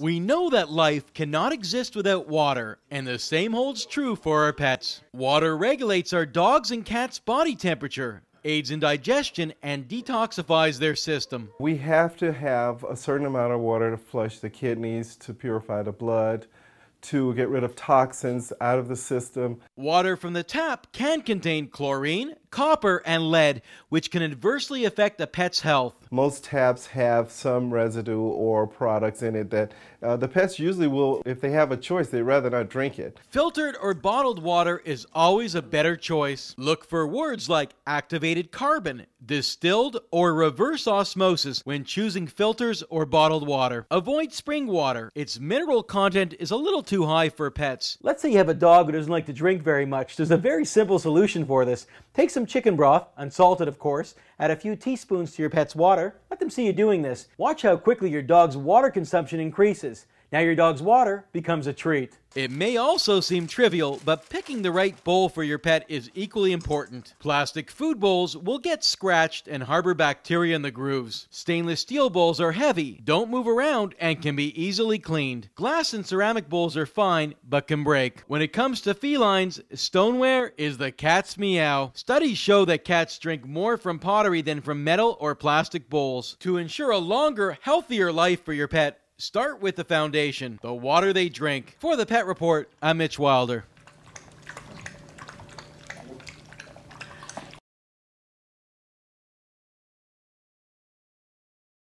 We know that life cannot exist without water, and the same holds true for our pets. Water regulates our dogs' and cats' body temperature, aids in digestion, and detoxifies their system. We have to have a certain amount of water to flush the kidneys, to purify the blood, to get rid of toxins out of the system. Water from the tap can contain chlorine, copper, and lead, which can adversely affect the pet's health. Most taps have some residue or products in it that uh, the pets usually will, if they have a choice, they'd rather not drink it. Filtered or bottled water is always a better choice. Look for words like activated carbon, distilled, or reverse osmosis when choosing filters or bottled water. Avoid spring water. Its mineral content is a little too high for pets. Let's say you have a dog who doesn't like to drink very much. There's a very simple solution for this. Take some some chicken broth, unsalted of course, add a few teaspoons to your pet's water. Let them see you doing this. Watch how quickly your dog's water consumption increases. Now your dog's water becomes a treat. It may also seem trivial, but picking the right bowl for your pet is equally important. Plastic food bowls will get scratched and harbor bacteria in the grooves. Stainless steel bowls are heavy, don't move around, and can be easily cleaned. Glass and ceramic bowls are fine, but can break. When it comes to felines, stoneware is the cat's meow. Studies show that cats drink more from pottery than from metal or plastic bowls. To ensure a longer, healthier life for your pet, Start with the foundation, the water they drink. For the Pet Report, I'm Mitch Wilder.